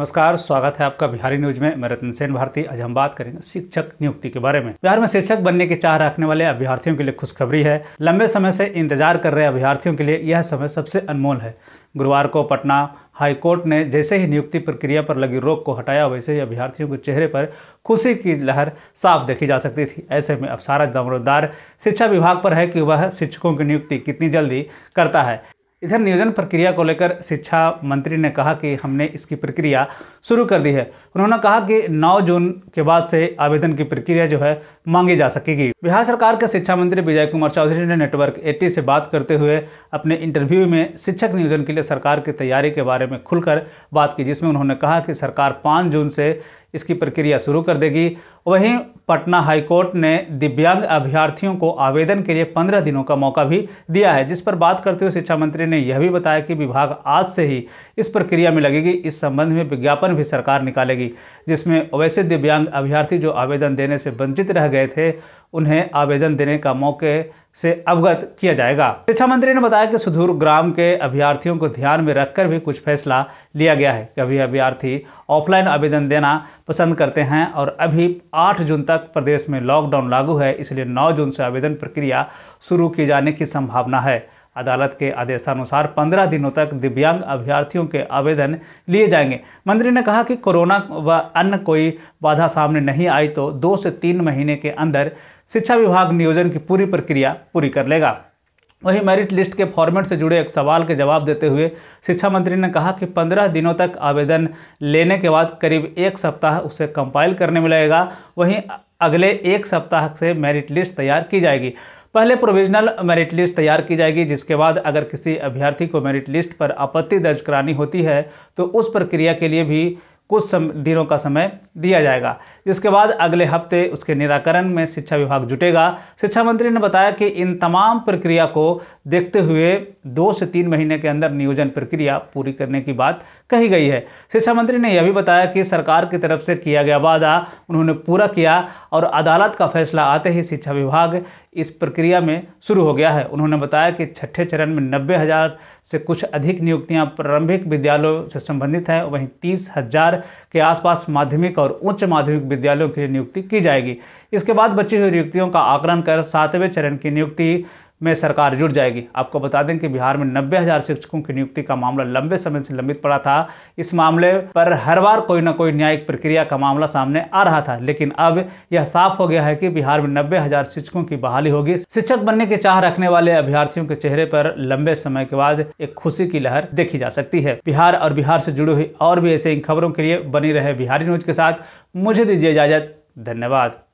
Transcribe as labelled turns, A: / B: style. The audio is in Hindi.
A: नमस्कार स्वागत है आपका बिहारी न्यूज में मैं रतन सेन भारती आज हम बात करेंगे शिक्षक नियुक्ति के बारे में बिहार में शिक्षक बनने की चाह रखने वाले अभ्यर्थियों के लिए खुशखबरी है लंबे समय से इंतजार कर रहे अभ्यार्थियों के लिए यह समय सबसे अनमोल है गुरुवार को पटना हाईकोर्ट ने जैसे ही नियुक्ति प्रक्रिया पर लगी रोक को हटाया वैसे ही अभ्यर्थियों के चेहरे पर खुशी की लहर साफ देखी जा सकती थी ऐसे में अब सारा दामोदार शिक्षा विभाग पर है कि वह शिक्षकों की नियुक्ति कितनी जल्दी करता है इधर नियोजन प्रक्रिया को लेकर शिक्षा मंत्री ने कहा कि हमने इसकी प्रक्रिया शुरू कर दी है उन्होंने कहा कि 9 जून के बाद से आवेदन की प्रक्रिया जो है मांगी जा सकेगी बिहार सरकार के शिक्षा मंत्री विजय कुमार चौधरी ने नेटवर्क एटी से बात करते हुए अपने इंटरव्यू में शिक्षक नियोजन के लिए सरकार की तैयारी के बारे में खुलकर बात की जिसमें उन्होंने कहा कि सरकार पाँच जून से इसकी प्रक्रिया शुरू कर देगी वहीं पटना हाईकोर्ट ने दिव्यांग अभ्यर्थियों को आवेदन के लिए पंद्रह दिनों का मौका भी दिया है जिस पर बात करते हुए शिक्षा मंत्री ने यह भी बताया कि विभाग आज से ही इस प्रक्रिया में लगेगी इस संबंध में विज्ञापन भी सरकार निकालेगी जिसमें वैसे दिव्यांग अभ्यर्थी जो आवेदन देने से वंचित रह गए थे उन्हें आवेदन देने का मौके से अवगत किया जाएगा शिक्षा मंत्री ने बताया कि सुदूर ग्राम के अभ्यर्थियों को ध्यान में रखकर भी कुछ फैसला लिया गया है कभी अभ्यर्थी ऑफलाइन आवेदन देना पसंद करते हैं और अभी 8 जून तक प्रदेश में लॉकडाउन लागू है इसलिए 9 जून से आवेदन प्रक्रिया शुरू किए जाने की संभावना है अदालत के आदेशानुसार 15 दिनों तक दिव्यांग अभ्यर्थियों के आवेदन लिए जाएंगे मंत्री ने कहा कि कोरोना व अन्य कोई बाधा सामने नहीं आई तो दो से तीन महीने के अंदर शिक्षा विभाग नियोजन की पूरी प्रक्रिया पूरी कर लेगा वहीं मेरिट लिस्ट के फॉर्मेट से जुड़े एक सवाल के जवाब देते हुए शिक्षा मंत्री ने कहा कि 15 दिनों तक आवेदन लेने के बाद करीब एक सप्ताह उसे कंपाइल करने में लगेगा वहीं अगले एक सप्ताह से मेरिट लिस्ट तैयार की जाएगी पहले प्रोविजनल मेरिट लिस्ट तैयार की जाएगी जिसके बाद अगर किसी अभ्यर्थी को मेरिट लिस्ट पर आपत्ति दर्ज करानी होती है तो उस प्रक्रिया के लिए भी कुछ दिनों का समय दिया जाएगा जिसके बाद अगले हफ्ते उसके निराकरण में शिक्षा विभाग जुटेगा शिक्षा मंत्री ने बताया कि इन तमाम प्रक्रिया को देखते हुए दो से तीन महीने के अंदर नियोजन प्रक्रिया पूरी करने की बात कही गई है शिक्षा मंत्री ने यह भी बताया कि सरकार की तरफ से किया गया वादा उन्होंने पूरा किया और अदालत का फैसला आते ही शिक्षा विभाग इस प्रक्रिया में शुरू हो गया है उन्होंने बताया कि छठे चरण में नब्बे हजार से कुछ अधिक नियुक्तियां प्रारंभिक विद्यालयों से संबंधित हैं वहीं तीस हजार के आसपास माध्यमिक और उच्च माध्यमिक विद्यालयों की नियुक्ति की जाएगी इसके बाद बची हुई नियुक्तियों का आकलन कर सातवें चरण की नियुक्ति में सरकार जुट जाएगी आपको बता दें कि बिहार में नब्बे हजार शिक्षकों की नियुक्ति का मामला लंबे समय से लंबित पड़ा था इस मामले पर हर बार कोई ना कोई न्यायिक प्रक्रिया का मामला सामने आ रहा था लेकिन अब यह साफ हो गया है कि बिहार में नब्बे हजार शिक्षकों की बहाली होगी शिक्षक बनने की चाह रखने वाले अभ्यर्थियों के चेहरे पर लंबे समय के बाद एक खुशी की लहर देखी जा सकती है बिहार और बिहार से जुड़ी हुई और भी ऐसे इन खबरों के लिए बनी रहे बिहारी न्यूज के साथ मुझे दीजिए इजाजत धन्यवाद